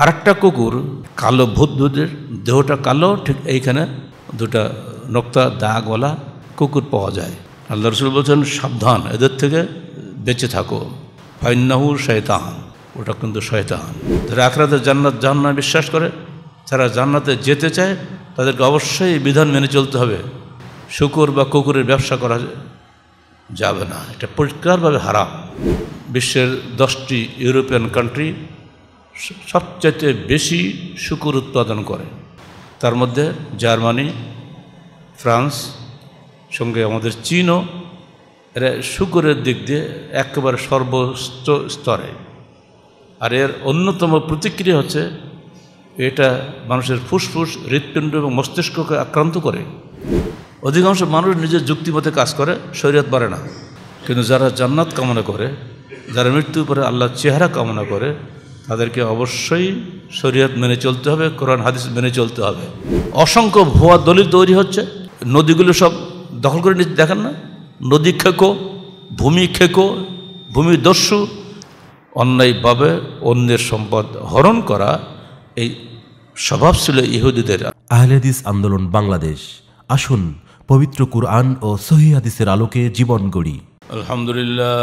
আরেকটা কুকুর কালো ভূত দুধের দেহটা কালো ঠিক এইখানে দুটা নক্তা দাগওয়ালা কুকুর পাওয়া যায় আল্লাহ রসুল বলছেন সাবধান এদের থেকে বেঁচে থাকো ফাইনাহু শয়তান ওটা কিন্তু শয়তান যারা আখরাতে জান্নাত জাহান্না বিশ্বাস করে যারা জান্নাতে যেতে চায় তাদেরকে অবশ্যই বিধান মেনে চলতে হবে শুকুর বা কুকুরের ব্যবসা করা যাবে না এটা পরিষ্কারভাবে হারাম বিশ্বের দশটি ইউরোপিয়ান কান্ট্রি সবচাইতে বেশি শুকুর উৎপাদন করে তার মধ্যে জার্মানি ফ্রান্স সঙ্গে আমাদের চীনও এরা শুকুরের দিক দিয়ে একেবারে সর্বোচ্চ স্তরে আর এর অন্যতম প্রতিক্রিয়া হচ্ছে এটা মানুষের ফুসফুস হৃৎপিণ্ড এবং মস্তিষ্ককে আক্রান্ত করে অধিকাংশ মানুষ নিজের যুক্তিমতে কাজ করে শরীয়ত পারে মানে না কিন্তু যারা জান্নাত কামনা করে যারা মৃত্যুর পরে আল্লাহর চেহারা কামনা করে তাদেরকে অবশ্যই শরীয়ত মেনে চলতে হবে কোরআন হাদিস মেনে চলতে হবে অসংখ্য ভুয়া দলিল তৈরি হচ্ছে নদীগুলো সব দখল করে নিচ্ছে দেখেন না নদী খেকো ভূমি খেকো ভূমিদস্যু অন্যায়ভাবে অন্যের সম্পদ হরণ করা এই স্বভাব ছিল ইহুদিদের আহলেদিস আন্দোলন বাংলাদেশ আসুন পবিত্র কুরআন ও সহি হাদিসের আলোকে জীবন গড়ি আলহামদুলিল্লাহ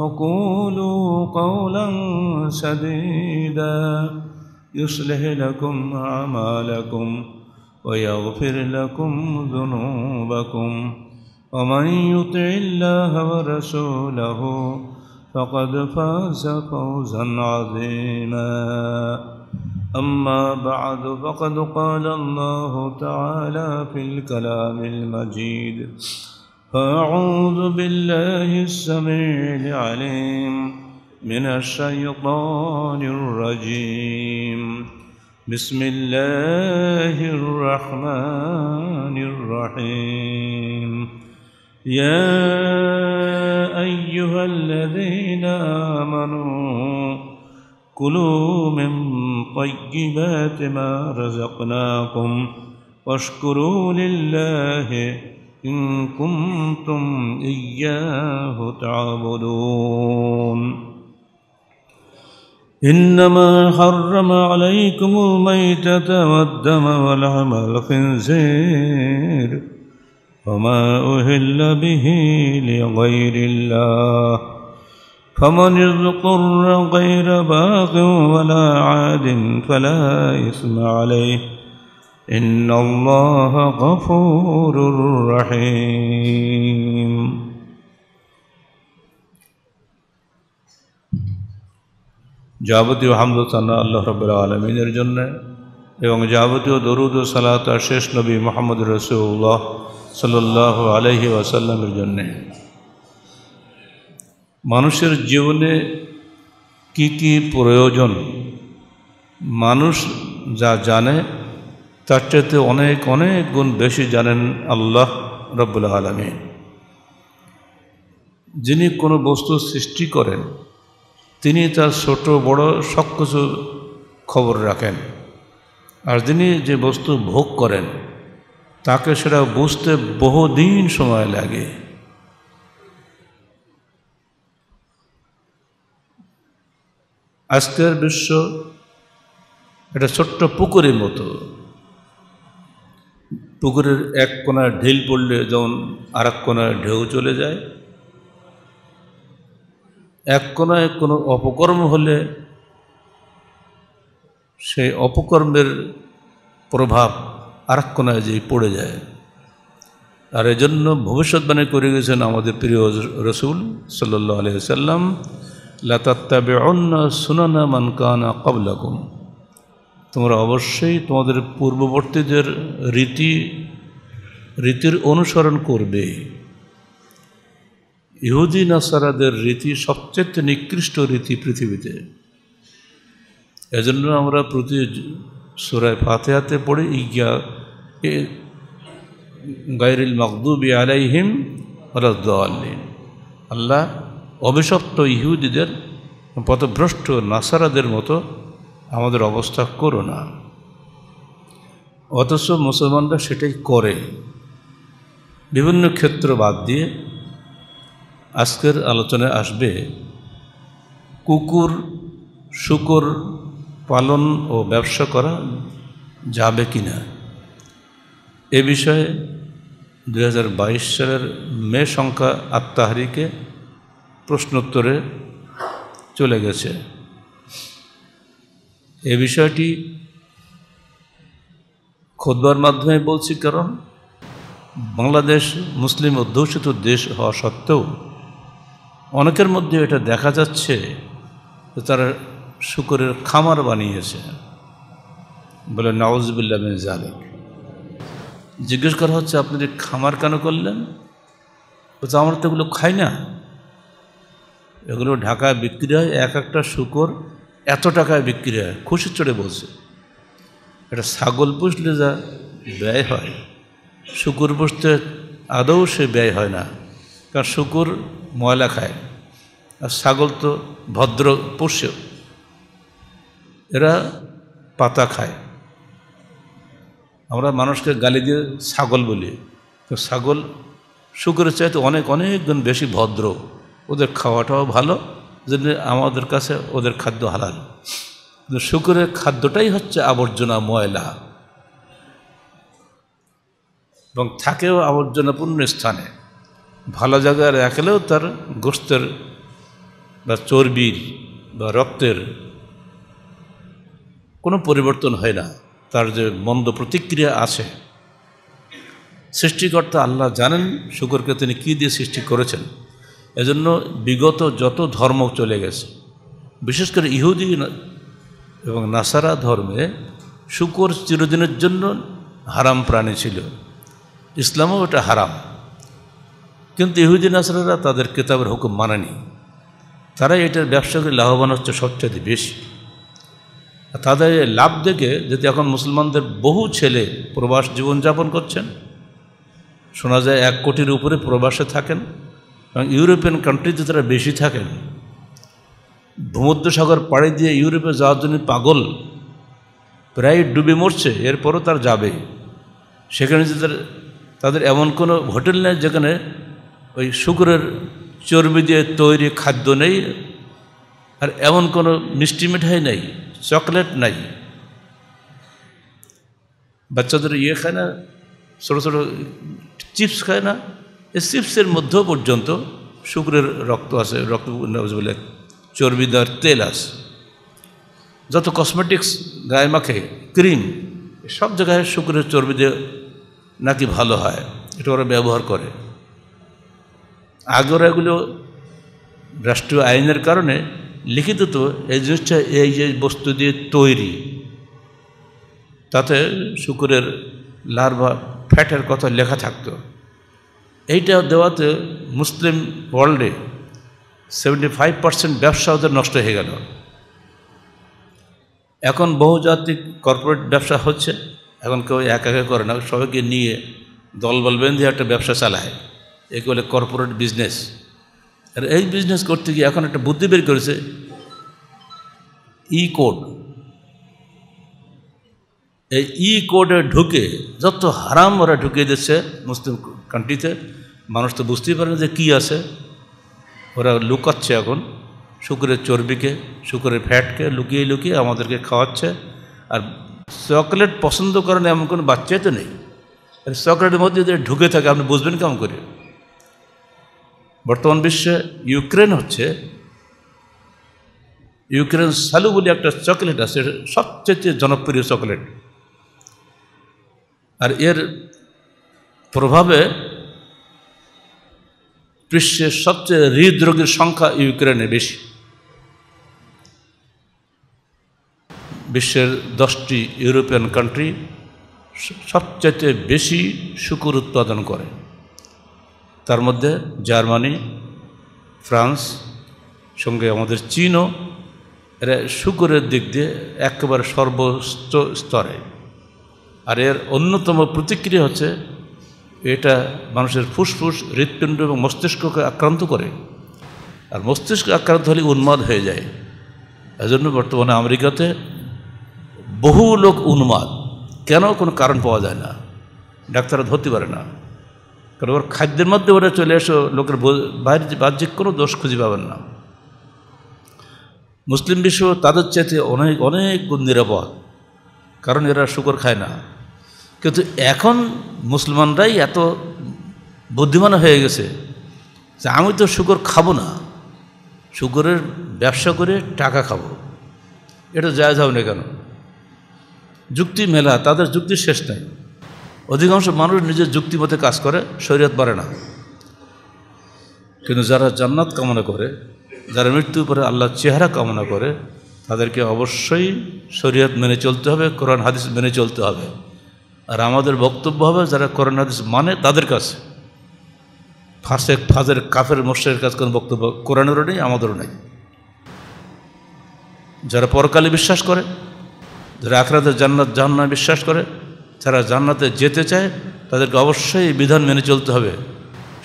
وقولوا قولا سديدا يصلح لكم أعمالكم ويغفر لكم ذنوبكم ومن يطع الله ورسوله فقد فاز فوزا عظيما أما بعد فقد قال الله تعالى في الكلام المجيد فأعوذ بالله السميع العليم من الشيطان الرجيم بسم الله الرحمن الرحيم يا أيها الذين آمنوا كلوا من طيبات ما رزقناكم واشكروا لله إن كنتم إياه تعبدون إنما حرم عليكم الميتة والدم ولحم الخنزير وما أهل به لغير الله فمن اضطر غير باق ولا عاد فلا إثم عليه إن الله غفور رحيم যাবতীয় হামদোসানা আল্লাহ রব্বুল আলমিনের জন্য এবং যাবতীয় দরুদ ও সালাত আর শেষ নবী মোহাম্মদ রসুল্লাহ সাল্লাহ আলহি আসাল্লামের জন্যে মানুষের জীবনে কি কি প্রয়োজন মানুষ যা জানে তার চাইতে অনেক অনেক গুণ বেশি জানেন আল্লাহ রব্বুল আলমী যিনি কোনো বস্তু সৃষ্টি করেন তিনি তার ছোট বড় সব কিছু খবর রাখেন আর যিনি যে বস্তু ভোগ করেন তাকে সেটা বুঝতে বহুদিন সময় লাগে আজকের বিশ্ব একটা ছোট্ট পুকুরের মতো পুকুরের এক কোনায় ঢিল পড়লে যেমন আর এক কোনায় ঢেউ চলে যায় এক কোনায় কোনো অপকর্ম হলে সেই অপকর্মের প্রভাব আর এক কোনায় যেই পড়ে যায় আর এজন্য ভবিষ্যৎবাণী করে গেছেন আমাদের প্রিয় রসুল সাল্লি সাল্লাম লাতাত্তাবে অন্য সুনানা মানকানা কবলাকুম তোমরা অবশ্যই তোমাদের পূর্ববর্তীদের রীতি রীতির অনুসরণ করবে ইহুদি নাসারাদের রীতি সবচেয়ে নিকৃষ্ট রীতি পৃথিবীতে এজন্য আমরা প্রতি সুরায় ফাতে হাতে পড়ে ইজ্ঞা গাইরিল মকদুব আলাইহিম আলাদ্দিন আল্লাহ অবিশপ্ত ইহুদিদের পথভ্রষ্ট নাসারাদের মতো আমাদের অবস্থা করো না অথচ মুসলমানরা সেটাই করে বিভিন্ন ক্ষেত্র বাদ দিয়ে আজকের আলোচনায় আসবে কুকুর শুকুর পালন ও ব্যবসা করা যাবে কি না এ বিষয়ে দু সালের মে সংখ্যা আত্মাহারিকে প্রশ্নোত্তরে চলে গেছে এ বিষয়টি খোদবার মাধ্যমে বলছি কারণ বাংলাদেশ মুসলিম অধ্যুষিত দেশ হওয়া সত্ত্বেও অনেকের মধ্যে এটা দেখা যাচ্ছে যে তারা শুকরের খামার বানিয়েছে বলে নওয়াজবিল্লা মিন জালেক জিজ্ঞেস করা হচ্ছে আপনি যে খামার কেন করলেন বলছে আমরা তো এগুলো খাই না এগুলো ঢাকায় বিক্রি হয় এক একটা শুকর এত টাকায় বিক্রি হয় খুশির চড়ে বসে এটা ছাগল পুষলে যা ব্যয় হয় শুকুর পুষতে আদৌ সে ব্যয় হয় না কারণ শুকুর ময়লা খায় আর ছাগল তো ভদ্র পোষেও এরা পাতা খায় আমরা মানুষকে গালি দিয়ে ছাগল বলি তো ছাগল শুকুরের চাইতে অনেক অনেকজন বেশি ভদ্র ওদের খাওয়াটাও ভালো জন্য আমাদের কাছে ওদের খাদ্য হালাল কিন্তু শুকুরের খাদ্যটাই হচ্ছে আবর্জনা ময়লা এবং থাকেও আবর্জনাপূর্ণ স্থানে ভালো জায়গায় রাখলেও তার গোস্তের বা চর্বির বা রক্তের কোনো পরিবর্তন হয় না তার যে মন্দ প্রতিক্রিয়া আছে সৃষ্টিকর্তা আল্লাহ জানেন শুকরকে তিনি কী দিয়ে সৃষ্টি করেছেন এজন্য বিগত যত ধর্ম চলে গেছে বিশেষ করে ইহুদি এবং নাসারা ধর্মে শুকর চিরদিনের জন্য হারাম প্রাণী ছিল ইসলামও এটা হারাম কিন্তু ইহুদি নাসারারা তাদের কেতাবের হুকুম মানেনি তারা এটার করে লাভবান হচ্ছে সবচেয়ে বেশি তাদের লাভ দেখে যদি এখন মুসলমানদের বহু ছেলে প্রবাস জীবনযাপন করছেন শোনা যায় এক কোটির উপরে প্রবাসে থাকেন কারণ ইউরোপিয়ান কান্ট্রিতে তারা বেশি থাকেন ভূমধ্যসাগর পাড়ি দিয়ে ইউরোপে যাওয়ার জন্য পাগল প্রায় ডুবে মরছে এরপরও তার যাবে সেখানে যে তার তাদের এমন কোনো হোটেল নেই যেখানে ওই শুকুরের চর্বি দিয়ে তৈরি খাদ্য নেই আর এমন কোনো মিষ্টি মিঠাই নেই চকলেট নাই বাচ্চাদের ইয়ে খায় না ছোটো ছোটো চিপস খায় না চিপসের মধ্যেও পর্যন্ত শুক্রের রক্ত আছে রক্ত বলে চর্বিদার তেল আছে যত কসমেটিক্স গায়ে মাখে ক্রিম সব জায়গায় শুক্রের চর্বি দিয়ে নাকি ভালো হয় এটা ওরা ব্যবহার করে আগে ওরা এগুলো রাষ্ট্রীয় আইনের কারণে লিখিত তো এই জিনিসটা এই যে বস্তু দিয়ে তৈরি তাতে শুকুরের লার্ভা ফ্যাটের কথা লেখা থাকতো এইটা দেওয়াতে মুসলিম ওয়ার্ল্ডে সেভেন্টি ফাইভ পার্সেন্ট ব্যবসা ওদের নষ্ট হয়ে গেল এখন বহুজাতিক কর্পোরেট ব্যবসা হচ্ছে এখন কেউ এক একা করে না সবাইকে নিয়ে দলবল বেঁধে একটা ব্যবসা চালায় একে বলে কর্পোরেট বিজনেস আর এই বিজনেস করতে গিয়ে এখন একটা বুদ্ধি বের করেছে ই কোড এই ই কোডে ঢুকে যত হারাম ওরা ঢুকিয়ে দিচ্ছে মুসলিম কান্ট্রিতে মানুষ তো বুঝতেই পারে না যে কী আছে ওরা লুকাচ্ছে এখন শুকুরের চর্বিকে শুকুরের ফ্যাটকে লুকিয়ে লুকিয়ে আমাদেরকে খাওয়াচ্ছে আর চকলেট পছন্দ করেন এমন কোনো বাচ্চাই তো নেই চকলেটের মধ্যে যদি ঢুকে থাকে আপনি বুঝবেন কেমন করে বর্তমান বিশ্বে ইউক্রেন হচ্ছে ইউক্রেন সালু বলে একটা চকলেট আছে সবচেয়ে জনপ্রিয় চকলেট আর এর প্রভাবে বিশ্বের সবচেয়ে হৃদরোগের সংখ্যা ইউক্রেনে বেশি বিশ্বের দশটি ইউরোপিয়ান কান্ট্রি সবচেয়ে বেশি শুকুর উৎপাদন করে তার মধ্যে জার্মানি ফ্রান্স সঙ্গে আমাদের চীনও এরা শুকুরের দিক দিয়ে একেবারে সর্বোচ্চ স্তরে আর এর অন্যতম প্রতিক্রিয়া হচ্ছে এটা মানুষের ফুসফুস হৃৎপিণ্ড এবং মস্তিষ্ককে আক্রান্ত করে আর মস্তিষ্ক আক্রান্ত হলে উন্মাদ হয়ে যায় এজন্য বর্তমানে আমেরিকাতে বহু লোক উন্মাদ কেন কোনো কারণ পাওয়া যায় না ডাক্তাররা ধরতে পারে না কারণ ওর খাদ্যের মধ্যে ওরা চলে এসো লোকের বাইরে বাহ্যিক কোনো দোষ খুঁজে পাবেন না মুসলিম বিশ্ব তাদের চাইতে অনেক অনেক গুণ নিরাপদ কারণ এরা শুকর খায় না কিন্তু এখন মুসলমানরাই এত বুদ্ধিমান হয়ে গেছে যে আমি তো শুকর খাবো না শুকরের ব্যবসা করে টাকা খাবো এটা যায় যাও না কেন যুক্তি মেলা তাদের যুক্তি শেষ নাই অধিকাংশ মানুষ নিজের যুক্তি মতে কাজ করে শরীয়ত পারে না কিন্তু যারা জান্নাত কামনা করে যারা মৃত্যুর পরে আল্লাহর চেহারা কামনা করে তাদেরকে অবশ্যই শরীয়ত মেনে চলতে হবে কোরআন হাদিস মেনে চলতে হবে আর আমাদের বক্তব্য হবে যারা কোরআন হাদিস মানে তাদের কাছে ফাঁসে ফাঁসের কাফের মোর্শের কাছে কোনো বক্তব্য কোরআনেরও নেই আমাদেরও নেই যারা পরকালে বিশ্বাস করে যারা আখরাতে জান্নাত জাহান্না বিশ্বাস করে যারা জান্নাতে যেতে চায় তাদেরকে অবশ্যই বিধান মেনে চলতে হবে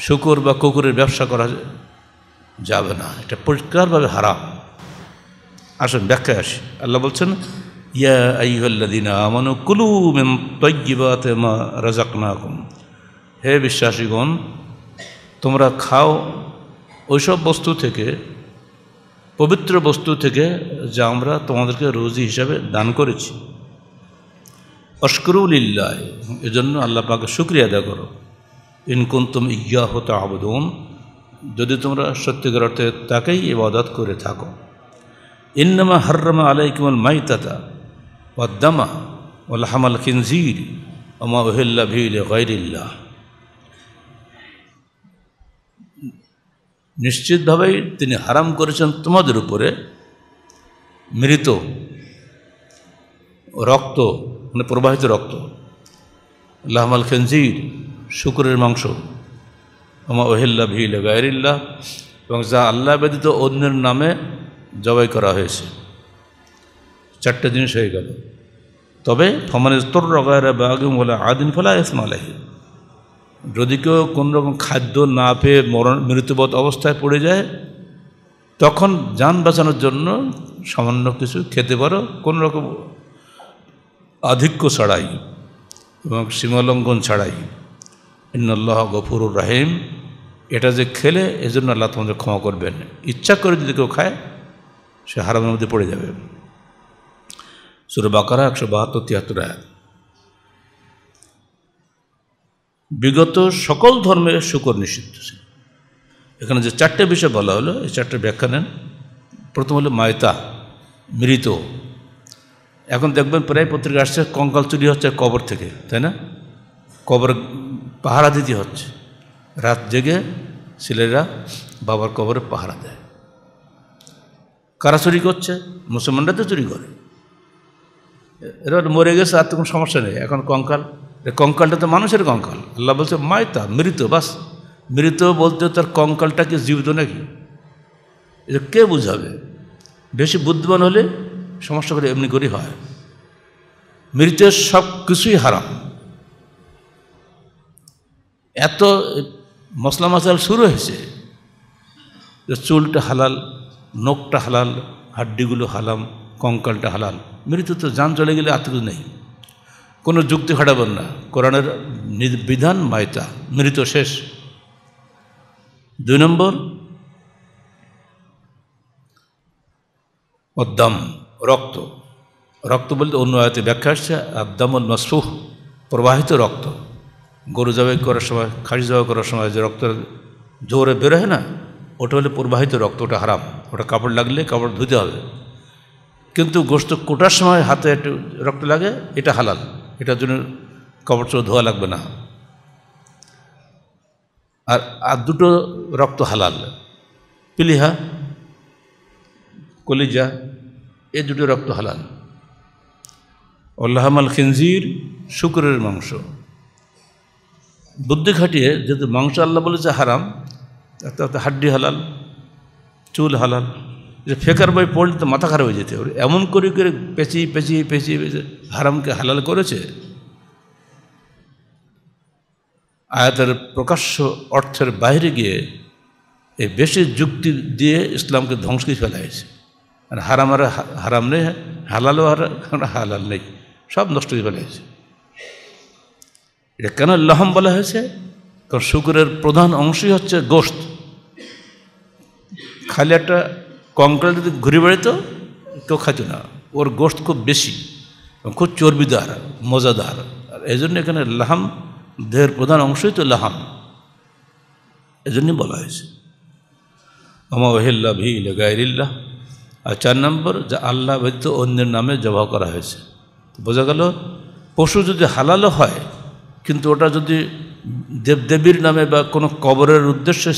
শুকুর বা কুকুরের ব্যবসা করা যাবে না এটা পরিষ্কারভাবে হারাম আসুন ব্যাখ্যায় আসি আল্লাহ বলছেন ইয়া আইহল্লাদিনা আমানু কুলু মেম তৈবাতে মা রাজাকনাকুম হে বিশ্বাসীগণ তোমরা খাও ওইসব বস্তু থেকে পবিত্র বস্তু থেকে যা আমরা তোমাদেরকে রোজি হিসাবে দান করেছি ইল্লাহ এজন্য আল্লাহ পাকে শুক্রিয়া আদা করো ইনকুন্তুম ইয়া হতা আবদন যদি তোমরা সত্যিকার অর্থে তাকেই ইবাদত করে থাকো ইন্নামা হর্রমা আলাইকুমল মাইতাতা ওয়াদ্দামা ও হামাল খিনজির ওমা ওহিল্লা ভিউল গৈরিল্লাহ নিশ্চিতভাবেই তিনি হারাম করেছেন তোমাদের উপরে মৃত রক্ত মানে প্রবাহিত রক্ত লাহমাল খেনজির শুকুরের মাংস আমা ওহিল্লা ভিউল গায়রিল্লাহ এবং যা আল্লাহ ব্যতীত অন্যের নামে জবাই করা হয়েছে চারটে জিনিস হয়ে গেল তবে ফমানের তোর রগায়রা বাগে বলে আদিন ফলা এসম যদি কেউ কোনোরকম খাদ্য না পেয়ে মরণ মৃত্যুবোধ অবস্থায় পড়ে যায় তখন যান বাঁচানোর জন্য সামান্য কিছু খেতে পারো কোনো রকম আধিক্য ছাড়াই এবং সীমালঙ্ঘন ছাড়াই ইন্নআল্লাহ গফুরুর রাহিম এটা যে খেলে এজন্য আল্লাহ তোমাদের ক্ষমা করবেন ইচ্ছা করে যদি কেউ খায় সে হারামের মধ্যে পড়ে যাবে সুর বাকারা একশো বাহাত্তর তিয়াত্তর আয়াত বিগত সকল ধর্মে শুকর নিষিদ্ধ ছিল এখানে যে চারটে বিষয় বলা হলো এই চারটে ব্যাখ্যা নেন প্রথম হলো মায়তা মৃত এখন দেখবেন প্রায় পত্রিকা আসছে কঙ্কাল চুরি হচ্ছে কবর থেকে তাই না কবর পাহারা দিতে হচ্ছে রাত জেগে ছেলেরা বাবার কবরে পাহারা দেয় কারা চুরি করছে মুসলমানরা তো চুরি করে এরা মরে গেছে আর তো কোনো সমস্যা নেই এখন কঙ্কাল কঙ্কালটা তো মানুষের কঙ্কাল আল্লাহ বলছে মায়তা মৃত বাস মৃত বলতে তার কঙ্কালটা কি জীবিত নাকি এটা কে বুঝাবে বেশি বুদ্ধিমান হলে সমস্যা করে এমনি করেই হয় মৃতের সব কিছুই হারাম এত মশলা মশাল শুরু হয়েছে চুলটা হালাল নখটা হালাল হাড্ডিগুলো হালাম কঙ্কালটা হালাল মৃত্যু তো যান চলে গেলে আত্মীয় নেই কোনো যুক্তি খাটাবেন না কোরআনের বিধান মায়তা মৃত শেষ দুই নম্বর অদ্দাম রক্ত রক্ত বলতে অন্য আয়তে ব্যাখ্যা আসছে আদ্দামুল নসুহ প্রবাহিত রক্ত গরু জবাই করার সময় খাসি জবাই করার সময় যে রক্ত জোরে বেরোয় না ওটা হলে প্রবাহিত রক্ত ওটা হারাম ওটা কাপড় লাগলে কাপড় ধুতে হবে কিন্তু গোস্ত কোটার সময় হাতে একটু রক্ত লাগে এটা হালাল এটার জন্য কাপড় চোর ধোয়া লাগবে না আর আর দুটো রক্ত হালাল পিলিহা কলিজা এ দুটো রক্ত হালাল আল্লাহামাল খিনজির শুক্রের মাংস বুদ্ধি খাটিয়ে যেহেতু মাংস আল্লাহ বলেছে হারাম তাতে হাড্ডি হালাল চুল হালাল যে ফেকার বই পড়লে তো মাথা খারাপ হয়ে যেতে হবে এমন করে করে পেঁচিয়ে পেঁচিয়ে পেঁচিয়ে পেঁচে হারামকে হালাল করেছে আয়াতের প্রকাশ্য অর্থের বাইরে গিয়ে এই বেশি যুক্তি দিয়ে ইসলামকে ধ্বংস করে ফেলা হয়েছে আর হারাম আর হারাম নেই হালালও আর হালাল নেই সব নষ্ট করে ফেলা হয়েছে এটা কেন লহম বলা হয়েছে তো শুকুরের প্রধান অংশই হচ্ছে গোস্ত খালি একটা কঙ্কাল যদি ঘুরে বেড়াইতো কেউ খাইত না ওর গোস্ত খুব বেশি খুব চর্বিদার মজাদার আর এই জন্য এখানে লাহাম দেহের প্রধান অংশই তো লাহাম এই জন্যই বলা হয়েছে আমা ওহিল্লা ভি গাইরিল্লাহ আর চার নম্বর যা আল্লাহ ব্যতীত অন্যের নামে জবা করা হয়েছে বোঝা গেল পশু যদি হালালো হয় কিন্তু ওটা যদি দেবদেবীর নামে বা কোনো কবরের উদ্দেশ্যে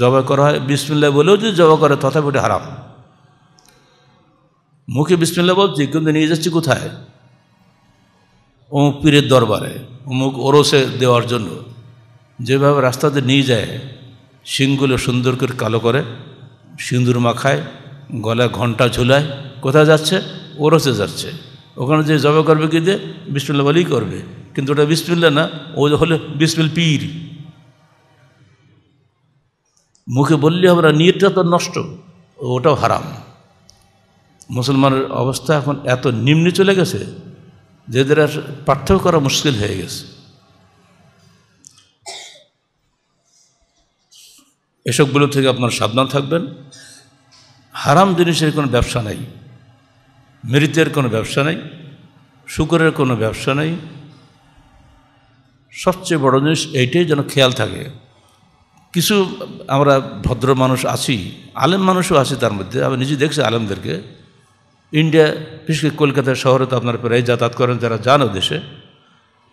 জবা করা হয় বিসমিল্লা বলেও যদি জবা করে তথাপি ওটা হারাম মুখে বিসমিল্লা বলছি কিন্তু নিয়ে যাচ্ছি কোথায় অমুক পীরের দরবারে অমুক ওরসে দেওয়ার জন্য যেভাবে রাস্তাতে নিয়ে যায় সিংগুলো সুন্দর করে কালো করে সিঁদুর মাখায় গলায় ঘন্টা ঝুলায় কোথায় যাচ্ছে ওরসে যাচ্ছে ওখানে যে জবা করবে কি দিয়ে বিসমিল্লা বলেই করবে কিন্তু ওটা বিসমিল্লা না ও হলে বিসমিল পীর মুখে বললে হবে না নিয়েটা তো নষ্ট ওটাও হারাম মুসলমানের অবস্থা এখন এত নিম্নে চলে গেছে যে আর পার্থক্য করা মুশকিল হয়ে গেছে এসবগুলো থেকে আপনার সাবধান থাকবেন হারাম জিনিসের কোনো ব্যবসা নাই মৃতের কোনো ব্যবসা নাই শুকরের কোনো ব্যবসা নাই সবচেয়ে বড় জিনিস এইটাই যেন খেয়াল থাকে কিছু আমরা ভদ্র মানুষ আছি আলেম মানুষও আছি তার মধ্যে আমি নিজে দেখছি আলেমদেরকে ইন্ডিয়া বিশেষ করে কলকাতা শহরে তো আপনারা প্রায় যাতায়াত করেন যারা যান দেশে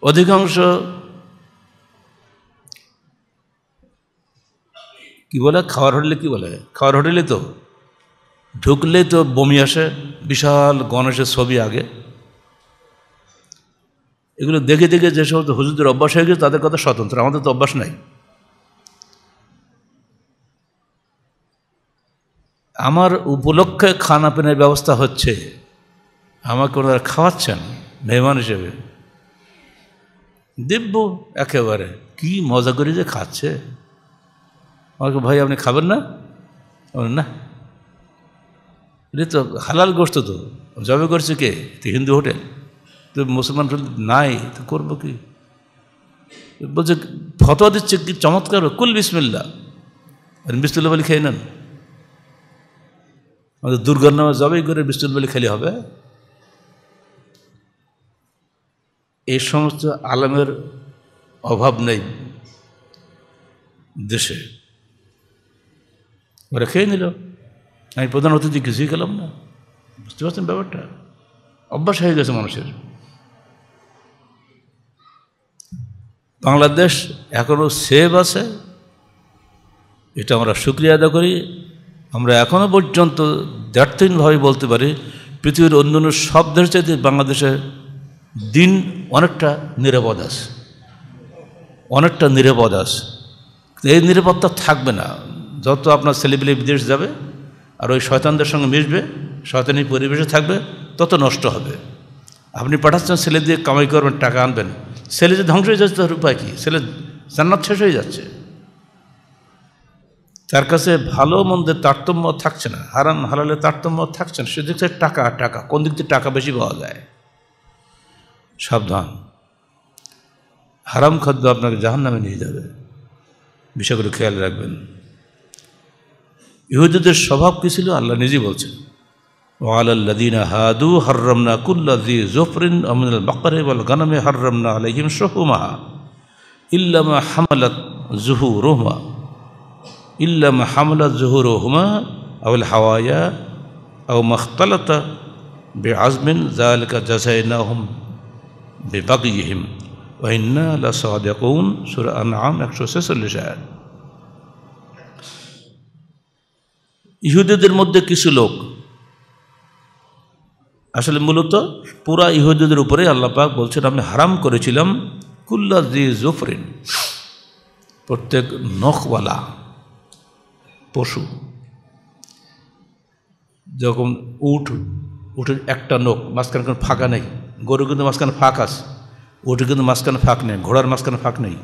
অধিকাংশ কি বলে খাওয়ার হোটেলে কি বলে খাওয়ার হোটেলে তো ঢুকলে তো বমি আসে বিশাল গণেশের ছবি আগে এগুলো দেখে দেখে যে সমস্ত হুজুরদের অভ্যাস হয়ে গেছে তাদের কথা স্বতন্ত্র আমাদের তো অভ্যাস নাই আমার উপলক্ষে খানা পিনার ব্যবস্থা হচ্ছে আমাকে ওনারা খাওয়াচ্ছেন মেহমান হিসেবে দিব্য একেবারে কি মজা করে যে খাচ্ছে আমাকে ভাই আপনি খাবেন না না এটা তো হালাল গোষ্ঠ তো জবে করছে কে হিন্দু হোটেল তো মুসলমান নাই তো করবো কি বলছে ফতোয়া দিচ্ছে কি চমৎকার কুল বিসমিল্লা আর বিস্তুল্লা বলি খেয়ে নেন আমাদের দুর্গার নামে করে বিস্তুল বলি খেলে হবে এই সমস্ত আলমের অভাব নেই দেশে ওরা খেয়ে নিল আমি প্রধান অতিথি কিছুই খেলাম না বুঝতে পারছেন ব্যাপারটা অভ্যাস হয়ে গেছে মানুষের বাংলাদেশ এখনও সেভ আছে এটা আমরা সুক্রিয়া আদা করি আমরা এখনও পর্যন্ত দ্বার্থহীনভাবে বলতে পারি পৃথিবীর অন্য অন্য সব দেশ চাইতে বাংলাদেশে দিন অনেকটা নিরাপদ আছে অনেকটা নিরাপদ আছে এই নিরাপত্তা থাকবে না যত আপনার ছেলেপিলে বিদেশ যাবে আর ওই শয়তানদের সঙ্গে মিশবে শয়তানি পরিবেশে থাকবে তত নষ্ট হবে আপনি পাঠাচ্ছেন ছেলে দিয়ে কামাই করবেন টাকা আনবেন ছেলে যে ধ্বংস হয়ে যাচ্ছে তার উপায় কী ছেলে জান্নাত শেষ হয়ে যাচ্ছে তার কাছে ভালো মন্দের তারতম্য থাকছে না হারাম হালালে তারতম্য থাকছে না সে দেখছে টাকা টাকা কোন দিক থেকে টাকা বেশি পাওয়া যায় সাবধান হারাম খাদ্য আপনাকে জাহান নামে নিয়ে যাবে বিষয়গুলো খেয়াল রাখবেন ইহুদিদের স্বভাব কী ছিল আল্লাহ নিজেই বলছেন وعلى الذين هادوا حرمنا كل ذي زفر ومن البقر والغنم حرمنا عليهم شحومها إلا ما حملت زهورهما إلا ما حملت زهورهما أو الحوايا أو ما اختلط بعزم ذلك جزيناهم ببغيهم وإنا لصادقون سورة أنعام 146 آيات ইহুদিদের মধ্যে কিছু লোক আসলে মূলত পুরা ইহুদিদের উপরে আল্লাপাক বলছেন আমি হারাম করেছিলাম কুল্লা জি জোফরিন প্রত্যেক নখওয়ালা পশু যখন উঠ উঠের একটা নখ মাঝখানে কোনো ফাঁকা নেই গরু কিন্তু মাঝখানে ফাঁক আস উঠে কিন্তু মাঝখানে ফাঁক নেই ঘোড়ার মাঝখানে ফাঁক নেই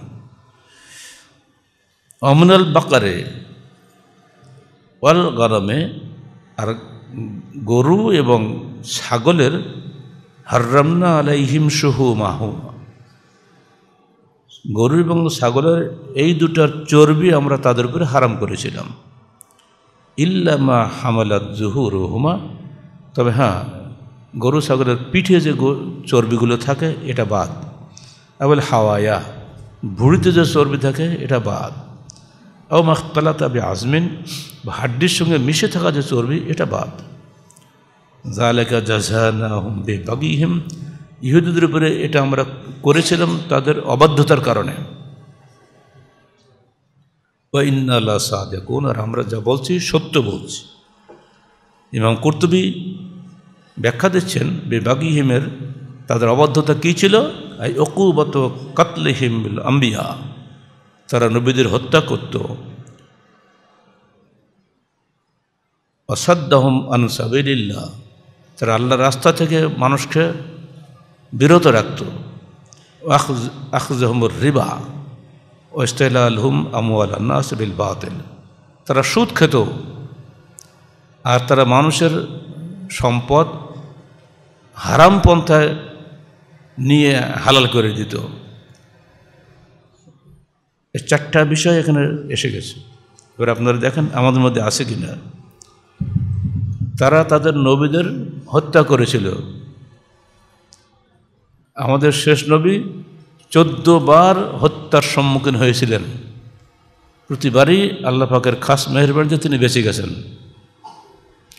অমনাল বাকারে ওয়াল গরমে আর গরু এবং ছাগলের হার্রামনা আলাইহিম সুহু মাহু গরু এবং ছাগলের এই দুটার চর্বি আমরা তাদের উপরে হারাম করেছিলাম ইল্লামা হামালাত জুহু রহুমা তবে হ্যাঁ গরু ছাগলের পিঠে যে চর্বিগুলো থাকে এটা বাদ আবার হাওয়ায়া ভুড়িতে যে চর্বি থাকে এটা বাদ ও মাখতালাত আবি আজমিন হাড্ডির সঙ্গে মিশে থাকা যে চর্বি এটা বাদ জালেকা জাজানাহুম বে বাগিহিম ইহুদুদের উপরে এটা আমরা করেছিলাম তাদের অবাধ্যতার কারণে বা ইন্নাল্লা সাদেকুন আর আমরা যা বলছি সত্য বলছি ইমাম কর্তুবী ব্যাখ্যা দিচ্ছেন বেবাগি হিমের তাদের অবাধ্যতা কী ছিল এই অকুবত কাতলে হিমিল আম্বিয়া তারা নবীদের হত্যা করত অসাদ্দাহম আনসাবিল্লাহ তারা আল্লাহর রাস্তা থেকে মানুষকে বিরত রাখত আখজ রিবা ওয়েস্টেলা আলহুম আমু আল্লাহ বিল বাতিল তারা সুদ খেত আর তারা মানুষের সম্পদ হারাম পন্থায় নিয়ে হালাল করে দিত এই চারটা বিষয় এখানে এসে গেছে এবার আপনারা দেখেন আমাদের মধ্যে আছে কি না তারা তাদের নবীদের হত্যা করেছিল আমাদের শেষ নবী চোদ্দ বার হত্যার সম্মুখীন হয়েছিলেন প্রতিবারই আল্লাহ পাকের খাস মেহরবানিতে তিনি বেঁচে গেছেন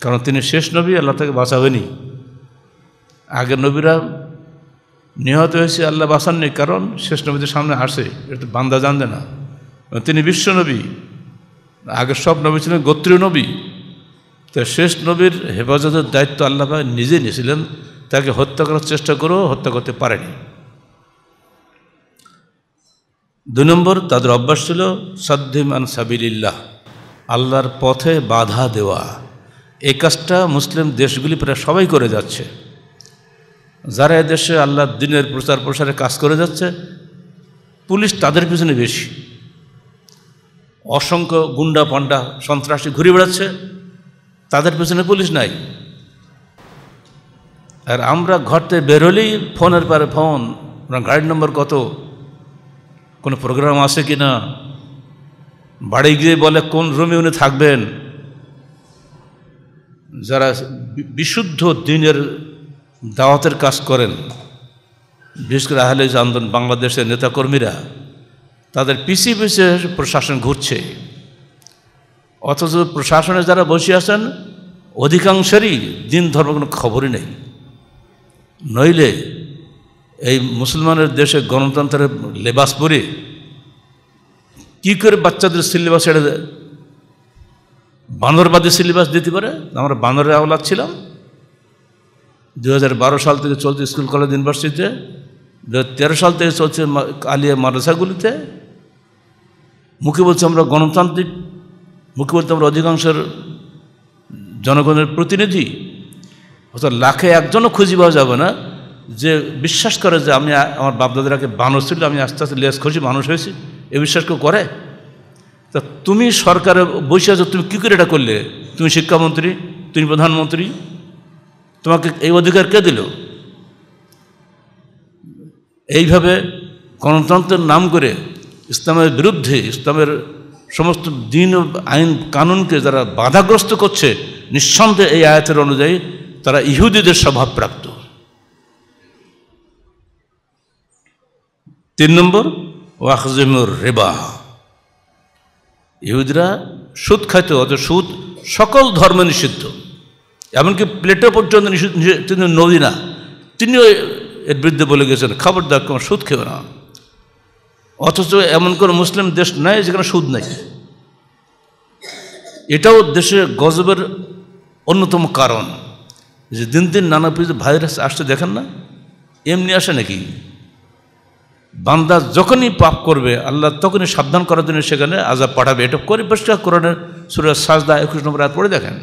কারণ তিনি শেষ নবী আল্লাহ তাকে বাঁচাবেনি আগের নবীরা নিহত হয়েছে আল্লাহ বাঁচাননি কারণ শেষ নবীদের সামনে আসে এটা বান্দা জানবে না তিনি বিশ্বনবী আগের সব নবী ছিলেন গোত্রীয় নবী তো শেষ নবীর হেফাজতের দায়িত্ব আল্লাহ নিজে নিয়েছিলেন তাকে হত্যা করার চেষ্টা করেও হত্যা করতে পারেনি দুই নম্বর তাদের অভ্যাস ছিল সাদ্দিম আন সাবিল্লাহ আল্লাহর পথে বাধা দেওয়া এই কাজটা মুসলিম দেশগুলি প্রায় সবাই করে যাচ্ছে যারা দেশে আল্লাহর দিনের প্রচার প্রসারে কাজ করে যাচ্ছে পুলিশ তাদের পিছনে বেশি অসংখ্য গুন্ডা পান্ডা সন্ত্রাসী ঘুরে বেড়াচ্ছে তাদের পেছনে পুলিশ নাই আর আমরা ঘরতে বেরোলেই ফোনের পরে ফোন আপনার গাড়ির নম্বর কত কোনো প্রোগ্রাম আছে কি না বাড়ি গিয়ে বলে কোন রুমে উনি থাকবেন যারা বিশুদ্ধ দিনের দাওয়াতের কাজ করেন বিশেষ করে আহলে আন্দোলন বাংলাদেশের নেতাকর্মীরা তাদের পিছিয়ে পিছিয়ে প্রশাসন ঘুরছে অথচ প্রশাসনে যারা বসে আছেন অধিকাংশেরই দিন ধর্ম কোনো খবরই নেই নইলে এই মুসলমানের দেশে গণতন্ত্রের লেবাস পরে কী করে বাচ্চাদের সিলেবাস দেয় বানরবাদী সিলেবাস দিতে পারে আমরা বানরের আওলাদ ছিলাম দু সাল থেকে চলছে স্কুল কলেজ ইউনিভার্সিটিতে দু তেরো সাল থেকে চলছে আলিয়া মাদ্রাসাগুলিতে মুখে বলছে আমরা গণতান্ত্রিক মুখ্যমন্ত্রী আমরা অধিকাংশের জনগণের প্রতিনিধি অর্থাৎ লাখে একজনও খুঁজি পাওয়া যাবে না যে বিশ্বাস করে যে আমি আমার বাপদাদাকে মানুষ ছিল আমি আস্তে আস্তে লেস খুঁজি মানুষ হয়েছি এ বিশ্বাস কেউ করে তা তুমি সরকারে বসে আছো তুমি কী করে এটা করলে তুমি শিক্ষামন্ত্রী তুমি প্রধানমন্ত্রী তোমাকে এই অধিকার কে দিল এইভাবে গণতন্ত্রের নাম করে ইসলামের বিরুদ্ধে ইসলামের সমস্ত দিন আইন কানুনকে যারা বাধাগ্রস্ত করছে নিঃসন্দেহে এই আয়াতের অনুযায়ী তারা ইহুদিদের স্বভাবপ্রাপ্ত তিন নম্বর ওয়াকজিমুর রেবা ইহুদিরা সুদ খাইতে অত সুদ সকল ধর্মে নিষিদ্ধ এমনকি প্লেটো পর্যন্ত নিষিদ্ধ তিনি নদী না তিনিও এর বিরুদ্ধে বলে গেছেন খবরদার সুদ খেও না অথচ এমন কোনো মুসলিম দেশ নাই যেখানে সুদ নেই এটাও দেশে গজবের অন্যতম কারণ যে দিন দিন নানা পিছু ভাইরাস আসতে দেখেন না এমনি আসে নাকি বান্দা যখনই পাপ করবে আল্লাহ তখনই সাবধান করার জন্য সেখানে আজাব পাঠাবে এটা করে পরিষ্কার কোরআনের সুরের সাজদা একুশ নম্বর হাত পড়ে দেখেন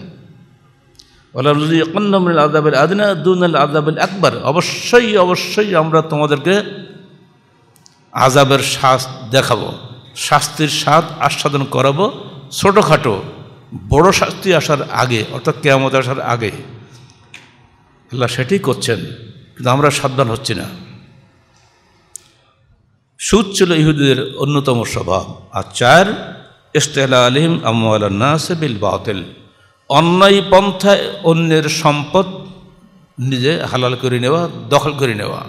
আল্লাহ আদাবের আদিনা দুন আল আদাবের একবার অবশ্যই অবশ্যই আমরা তোমাদেরকে আজাবের শ্বাস দেখাবো শাস্তির স্বাদ আস্বাদন করাবো ছোটোখাটো বড় শাস্তি আসার আগে অর্থাৎ কেয়ামত আসার আগে আল্লাহ সেটি করছেন কিন্তু আমরা সাবধান হচ্ছি না সুদ ছিল ইহুদিদের অন্যতম স্বভাব আর চার ইস্তেলা আলিম আমলান্নাস বিল বাতিল অন্যায় পন্থায় অন্যের সম্পদ নিজে হালাল করে নেওয়া দখল করে নেওয়া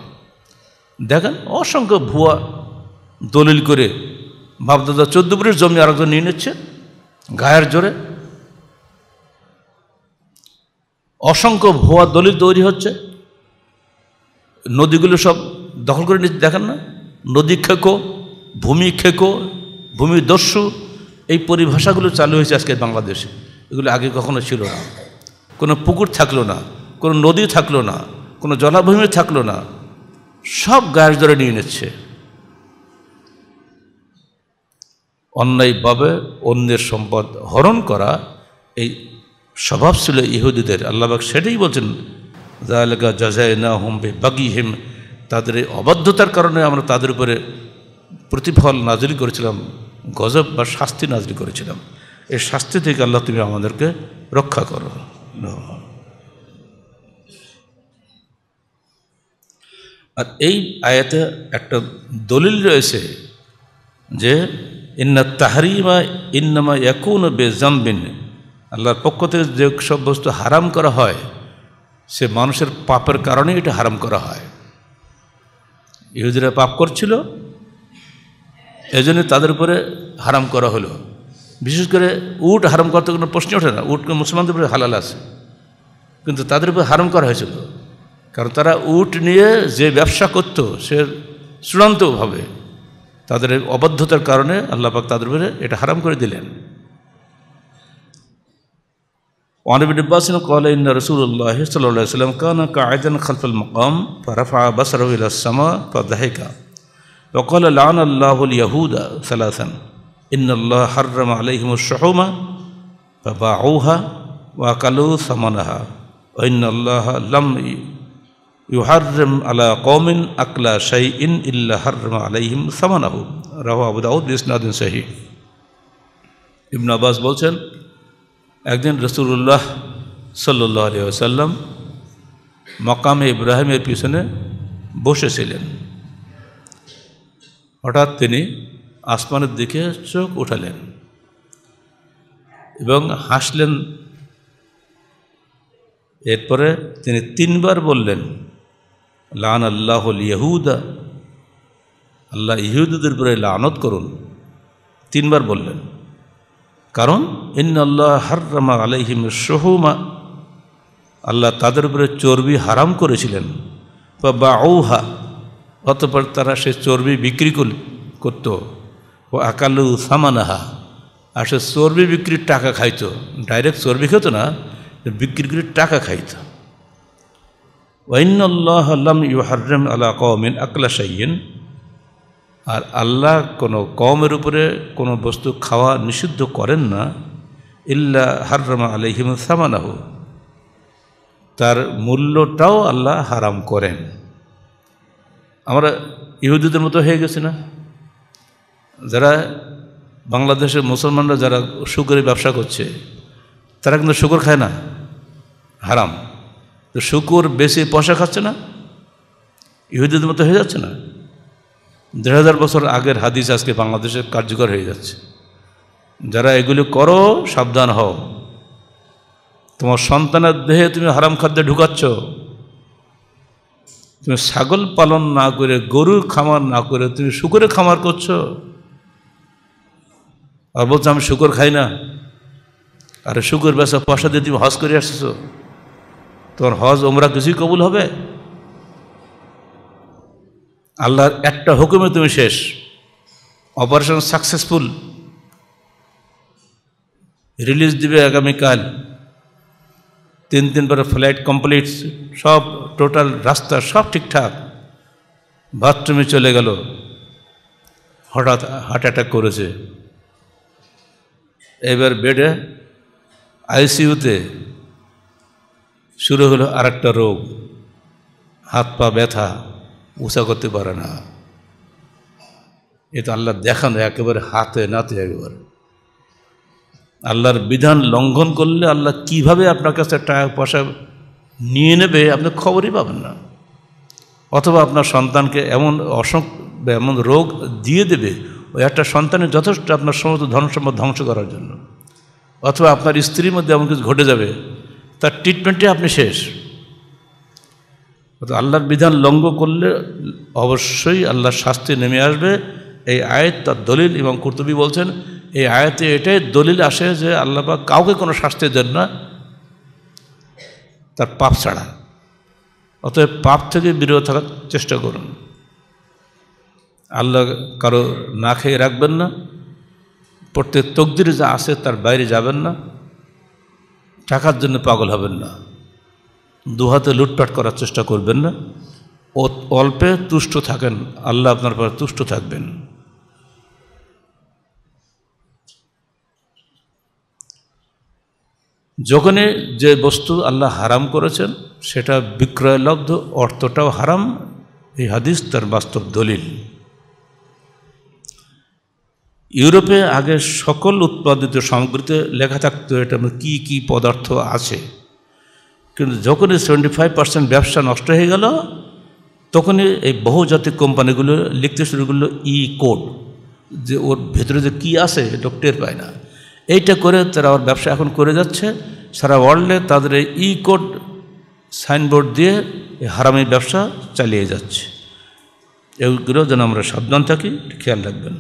দেখেন অসংখ্য ভুয়া দলিল করে বাপদাদা চোদ্দ পুরের জমি আরেকজন নিয়ে নিচ্ছে গায়ের জোরে অসংখ্য ভুয়া দলিল তৈরি হচ্ছে নদীগুলো সব দখল করে নিচ্ছে দেখেন না নদী খেকো ভূমি খেকো ভূমিদস্যু এই পরিভাষাগুলো চালু হয়েছে আজকে বাংলাদেশে এগুলো আগে কখনো ছিল না কোনো পুকুর থাকলো না কোনো নদী থাকলো না কোনো জলাভূমি থাকলো না সব গায়ের ধরে নিয়ে নিচ্ছে অন্যায়ভাবে অন্যের সম্পদ হরণ করা এই স্বভাব ছিল ইহুদিদের আল্লাহবাক সেটাই বলছেন জায়গা জাজায় না হোম বে বাগি হিম তাদের এই অবাধ্যতার কারণে আমরা তাদের উপরে প্রতিফল নাজরি করেছিলাম গজব বা শাস্তি নাজরি করেছিলাম এই শাস্তি থেকে আল্লাহ তুমি আমাদেরকে রক্ষা করো আর এই আয়াতে একটা দলিল রয়েছে যে ইন্না তাহারিমা ইন্নামা একুন বে আল্লাহর পক্ষ থেকে যে সব বস্তু হারাম করা হয় সে মানুষের পাপের কারণে এটা হারাম করা হয় ইহুদিরা পাপ করছিল এজন্য তাদের উপরে হারাম করা হলো বিশেষ করে উট হারাম করতে কোনো প্রশ্ন ওঠে না উট মুসলমানদের উপরে হালাল আছে কিন্তু তাদের উপরে হারাম করা হয়েছিল কারণ তারা উট নিয়ে যে ব্যবসা করত সে চূড়ান্তভাবে তাদের অবাধ্যতার কারণে আল্লাপাক তাদের উপরে এটা হারাম করে দিলেন ওয়ানবিন ইব্বাসিন কলে ইন্না রসুল্লাহ সাল্লাহ সাল্লাম কানা কায়দান খালফুল মকাম ফরাফা বাসরু ইলাসমা ফদাহিকা وقال لعن الله اليهود ثلاثا إن الله حرم عليهم الشحوم فباعوها وأكلوا ثمنها وإن الله لم ইউহারম আলা কৌমিন আকলা শাই ইন ইল্লা হরম আলাইহিম সামানাহু রাহু আবু দাউদ ইসনাদিন শাহি ইবন আব্বাস বলছেন একদিন রসুল্লাহ সাল্লাহ আলি আসাল্লাম মকামে ইব্রাহিমের পিছনে বসেছিলেন হঠাৎ তিনি আসমানের দিকে চোখ উঠালেন এবং হাসলেন এরপরে তিনি তিনবার বললেন লান আল্লাহ ইহুদা আল্লাহ ইহুদুদের উপরে লানত করুন তিনবার বললেন কারণ ইন আল্লাহ হাররামা আলাইহিম শহুমা আল্লাহ তাদের উপরে চর্বি হারাম করেছিলেন বা বাউহা অতপর তারা সে চর্বি বিক্রি করত ও আকালু সামানাহা আর সে চর্বি বিক্রির টাকা খাইতো ডাইরেক্ট চর্বি খেত না বিক্রি করে টাকা খাইতো ওয়াইনাল্লাহ আল্লাম ইউহারম আল্লাহ কমিন আকলা সাইয়েন আর আল্লাহ কোনো কমের উপরে কোনো বস্তু খাওয়া নিষিদ্ধ করেন না ইল্লা হাররামা আলহিম সামানাহ তার মূল্যটাও আল্লাহ হারাম করেন আমরা ইহুদিদের মতো হয়ে গেছি না যারা বাংলাদেশের মুসলমানরা যারা সুগরের ব্যবসা করছে তারা কিন্তু সুগর খায় না হারাম তো শুকুর বেশি পয়সা খাচ্ছে না ইহুদের মতো হয়ে যাচ্ছে না দেড় হাজার বছর আগের হাদিস আজকে বাংলাদেশে কার্যকর হয়ে যাচ্ছে যারা এগুলো করো সাবধান হও তোমার সন্তানের দেহে তুমি হারাম খাদ্যে ঢুকাচ্ছ তুমি ছাগল পালন না করে গরুর খামার না করে তুমি শুকুরে খামার করছো আর বলছো আমি শুকর খাই না আরে শুকর বেচা পয়সা দিয়ে তুমি হজ করে আসছো তোমার হজ ওমরা কিছুই কবুল হবে আল্লাহর একটা হুকুমে তুমি শেষ অপারেশন সাকসেসফুল রিলিজ দিবে আগামীকাল তিন দিন পরে ফ্লাইট কমপ্লিট সব টোটাল রাস্তা সব ঠিকঠাক বাথরুমে চলে গেল হঠাৎ হার্ট অ্যাটাক করেছে এবার বেডে আইসিউতে শুরু হলো আর একটা রোগ হাত পা ব্যথা উষা করতে পারে না তো আল্লাহ দেখানো একেবারে হাতে নাতে একেবারে আল্লাহর বিধান লঙ্ঘন করলে আল্লাহ কিভাবে আপনার কাছে টাকা পয়সা নিয়ে নেবে আপনি খবরই পাবেন না অথবা আপনার সন্তানকে এমন অসং এমন রোগ দিয়ে দেবে ওই একটা সন্তানের যথেষ্ট আপনার সমস্ত ধন সম্পদ ধ্বংস করার জন্য অথবা আপনার স্ত্রীর মধ্যে এমন কিছু ঘটে যাবে তার ট্রিটমেন্টে আপনি শেষ আল্লাহর বিধান লঙ্ঘ করলে অবশ্যই আল্লাহর শাস্তি নেমে আসবে এই আয়াত তার দলিল এবং কুর্তুবি বলছেন এই আয়াতে এটাই দলিল আসে যে আল্লাহ কাউকে কোনো শাস্তি দেন না তার পাপ ছাড়া অতএব পাপ থেকে বিরত থাকার চেষ্টা করুন আল্লাহ কারো না খেয়ে রাখবেন না প্রত্যেক তকদির যা আছে তার বাইরে যাবেন না টাকার জন্য পাগল হবেন না দুহাতে লুটপাট করার চেষ্টা করবেন না অল্পে তুষ্ট থাকেন আল্লাহ আপনার পর তুষ্ট থাকবেন যখনই যে বস্তু আল্লাহ হারাম করেছেন সেটা বিক্রয়লব্ধ অর্থটাও হারাম এই হাদিস তার বাস্তব দলিল ইউরোপে আগে সকল উৎপাদিত সামগ্রীতে লেখা থাকতো এটা মানে কি কি পদার্থ আছে কিন্তু যখনই সেভেন্টি ফাইভ পার্সেন্ট ব্যবসা নষ্ট হয়ে গেল তখনই এই বহুজাতিক কোম্পানিগুলো লিখতে শুরু করলো ই কোড যে ওর ভেতরে যে কী আছে এটা টের পায় না এইটা করে তারা ওর ব্যবসা এখন করে যাচ্ছে সারা ওয়ার্ল্ডে তাদের এই ই কোড সাইনবোর্ড দিয়ে হারামি ব্যবসা চালিয়ে যাচ্ছে এগুলো যেন আমরা সাবধান থাকি খেয়াল রাখবেন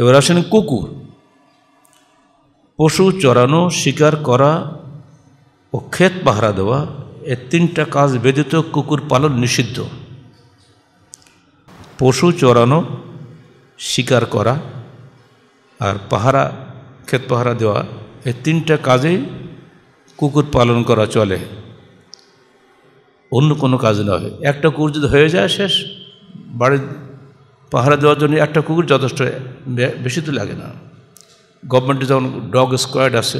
এবার আসেন কুকুর পশু চড়ানো শিকার করা ও ক্ষেত পাহারা দেওয়া এ তিনটা কাজ ব্যতীত কুকুর পালন নিষিদ্ধ পশু চড়ানো শিকার করা আর পাহারা ক্ষেত পাহারা দেওয়া এ তিনটা কাজেই কুকুর পালন করা চলে অন্য কোনো কাজ নয় একটা কুকুর যদি হয়ে যায় শেষ বাড়ির পাহারা দেওয়ার জন্য একটা কুকুর যথেষ্ট বেশি তো লাগে না গভর্নমেন্টে যেমন ডগ স্কোয়াড আছে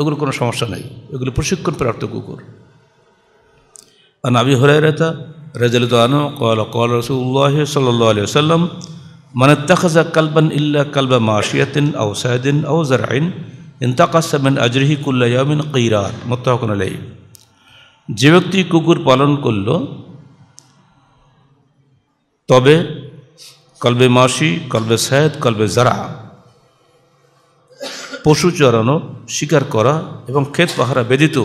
এগুলো কোনো সমস্যা নেই এগুলো প্রশিক্ষণ প্রাপ্ত কুকুর আর নাবি হরাইরাতা রেতা আনু কল কল রসুল্লাহ সাল্লাহ সাল্লাম মানে তাখাজা কালবান ইল্লা কালবা মাসিয়াতিন আউ সায়দিন আউ জারাইন ইন্তাকাসামিন আজরিহি কুল্লায়ামিন কিরাত মোত্তাহকুন আলাই যে ব্যক্তি কুকুর পালন করলো তবে কলবে মাসি কলবে সায়দ কলবে জারা পশু চড়ানো শিকার করা এবং ক্ষেত পাহারা বেদিত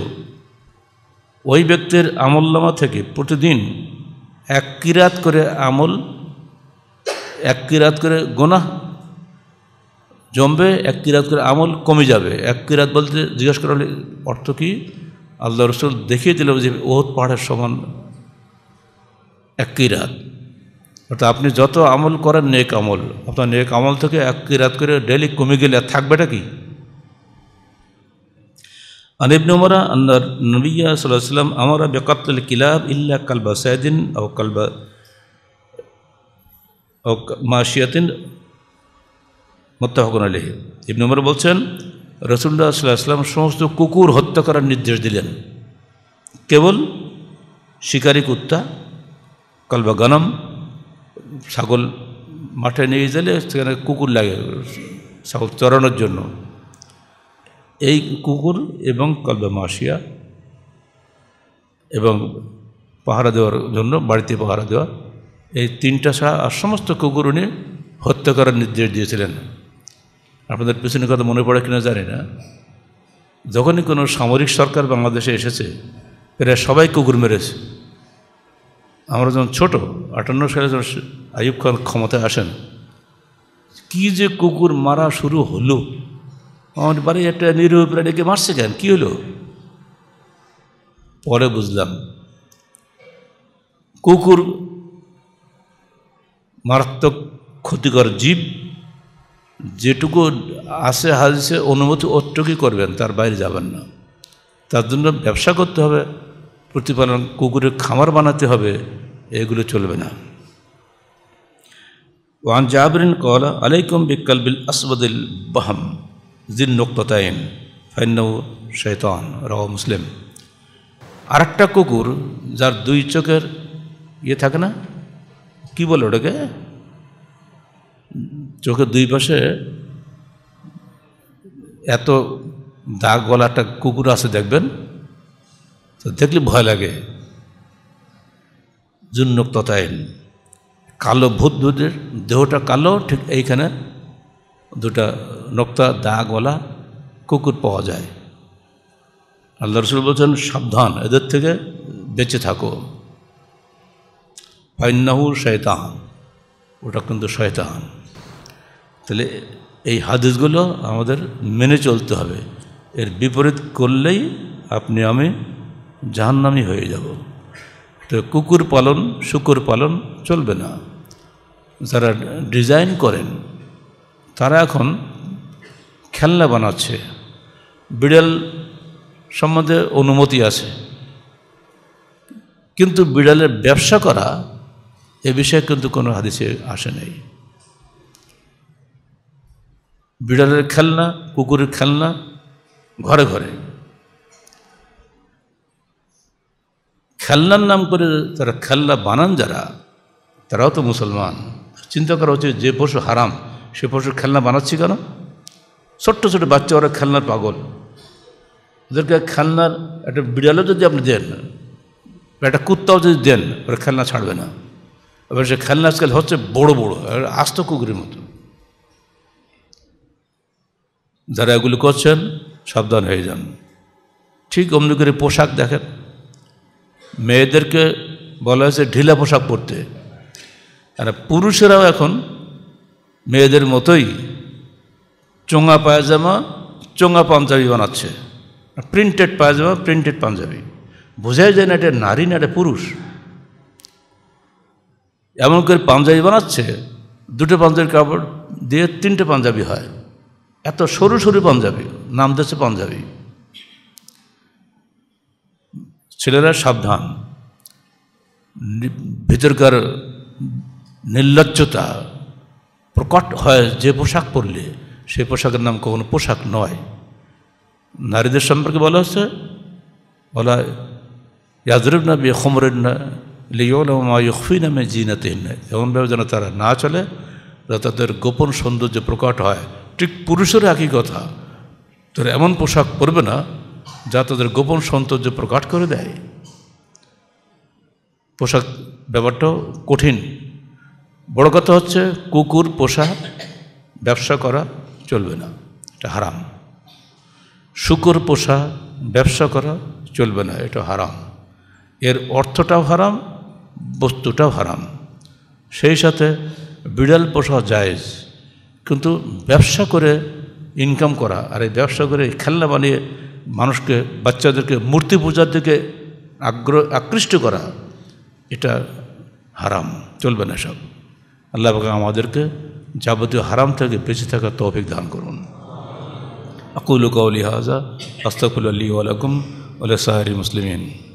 ওই ব্যক্তির আমলনামা থেকে প্রতিদিন এক কিরাত করে আমল এক কিরাত করে গোনা জমবে এক কিরাত করে আমল কমে যাবে এক কিরাত বলতে জিজ্ঞাসা করা হলে অর্থ কী আল্লাহ রসুল দেখিয়ে দিল যে ওহত পাহাড়ের সমান এক কিরাত অর্থাৎ আপনি যত আমল করেন নেক আমল আপনার নেক আমল থেকে এক রাত করে ডেলি কমে গেলে আর থাকবেটা কি আনিব নমরা عمر নবিয়া সাল্লাম আমরা বেকাতল কিলাব ইল্লা কালবা সায়দিন ও কালবা ও মাসিয়াতিন أو كلب أو ماشية বলছেন রসুল্লাহ সাল্লাম সমস্ত কুকুর হত্যা করার নির্দেশ দিলেন কেবল শিকারী কুত্তা কলবা গনম ছাগল মাঠে নিয়ে গেলে সেখানে কুকুর লাগে ছাগল চড়ানোর জন্য এই কুকুর এবং কলবে মাসিয়া এবং পাহারা দেওয়ার জন্য বাড়িতে পাহারা দেওয়া এই তিনটা ছাড়া আর সমস্ত কুকুর উনি হত্যা করার নির্দেশ দিয়েছিলেন আপনাদের পিছনে কথা মনে পড়ে কিনা জানি না যখনই কোনো সামরিক সরকার বাংলাদেশে এসেছে এরা সবাই কুকুর মেরেছে আমরা যখন ছোট আটান্ন সালে যখন আয়ুব খান ক্ষমতায় আসেন কি যে কুকুর মারা শুরু হলো আমার বাড়ি একটা নিরীহ প্রাণীকে মারছে কেন কী হলো পরে বুঝলাম কুকুর মারাত্মক ক্ষতিকর জীব যেটুকু আসে হাদিসে অনুমতি অট্টকি করবেন তার বাইরে যাবেন না তার জন্য ব্যবসা করতে হবে প্রতিপালন কুকুরের খামার বানাতে হবে এগুলো চলবে না وعن جابر قال عليكم بالقلب الأسود البهم ذي النقطتين ফাইনৌ শৈতন রাও মুসলিম আর একটা কুকুর যার দুই চোখের ইয়ে থাকে না কি বলে ওটাকে চোখের দুই পাশে এত দাগওয়ালা একটা কুকুর আছে দেখবেন তো দেখলে ভয় লাগে জুন্নক তথাইন কালো ভূত দুধের দেহটা কালো ঠিক এইখানে দুটা নক্তা দাগওয়ালা কুকুর পাওয়া যায় আল্লাহ রসুল বলছেন সাবধান এদের থেকে বেঁচে থাকো ফাইন্নাহু শয়তান ওটা কিন্তু শয়তান তাহলে এই হাদিসগুলো আমাদের মেনে চলতে হবে এর বিপরীত করলেই আপনি আমি জাহান্নামি হয়ে যাব তো কুকুর পালন শুকুর পালন চলবে না যারা ডিজাইন করেন তারা এখন খেলনা বানাচ্ছে বিড়াল সম্বন্ধে অনুমতি আছে কিন্তু বিড়ালের ব্যবসা করা এ বিষয়ে কিন্তু কোনো হাদিসে আসে নাই বিড়ালের খেলনা কুকুরের খেলনা ঘরে ঘরে খেলনার নাম করে তারা খেলনা বানান যারা তারাও তো মুসলমান চিন্তা করা উচিত যে পশু হারাম সে পশুর খেলনা বানাচ্ছি কেন ছোট্ট ছোট বাচ্চা ওরা খেলনার পাগল ওদেরকে খেলনার একটা বিড়ালও যদি আপনি দেন একটা কুত্তাও যদি দেন ওরা খেলনা ছাড়বে না এবার সে খেলনা আজকাল হচ্ছে বড় বড় আস্ত কুকুরের মতো যারা এগুলো করছেন সাবধান হয়ে যান ঠিক অমনি করে পোশাক দেখেন মেয়েদেরকে বলা হয়েছে ঢিলা পোশাক পরতে আর পুরুষেরাও এখন মেয়েদের মতোই চোঙা পায়জামা চোঙা পাঞ্জাবি বানাচ্ছে প্রিন্টেড পায়জামা প্রিন্টেড পাঞ্জাবি বোঝাই যায় না এটা নারী না এটা পুরুষ এমন করে পাঞ্জাবি বানাচ্ছে দুটো পাঞ্জাবির কাপড় দিয়ে তিনটে পাঞ্জাবি হয় এত সরু সরু পাঞ্জাবি নাম দিচ্ছে পাঞ্জাবি ছেলেরা সাবধান ভিতরকার নির্লজ্জতা প্রকট হয় যে পোশাক পরলে সেই পোশাকের নাম কখনো পোশাক নয় নারীদের সম্পর্কে বলা হচ্ছে বলা ইয়াজরিব না বিয়ে খমরের না মায়ুফি নামে জি তিন এমনভাবে যেন তারা না চলে তাদের গোপন সৌন্দর্য প্রকট হয় ঠিক পুরুষের একই কথা তারা এমন পোশাক পরবে না যা তাদের গোপন সৌন্দর্য প্রকাট করে দেয় পোশাক ব্যাপারটাও কঠিন বড় কথা হচ্ছে কুকুর পোষা ব্যবসা করা চলবে না এটা হারাম শুকুর পোষা ব্যবসা করা চলবে না এটা হারাম এর অর্থটাও হারাম বস্তুটাও হারাম সেই সাথে বিড়াল পোষা জায়েজ কিন্তু ব্যবসা করে ইনকাম করা আর এই ব্যবসা করে খেলনা বানিয়ে মানুষকে বাচ্চাদেরকে মূর্তি পূজার দিকে আগ্রহ আকৃষ্ট করা এটা হারাম চলবে না সব اللہ بکامدرک جابود حرام تک پچھ تک توفیق دان کر عقول کا لحاظہ حص العلی علکم علیہ سہر مسلمین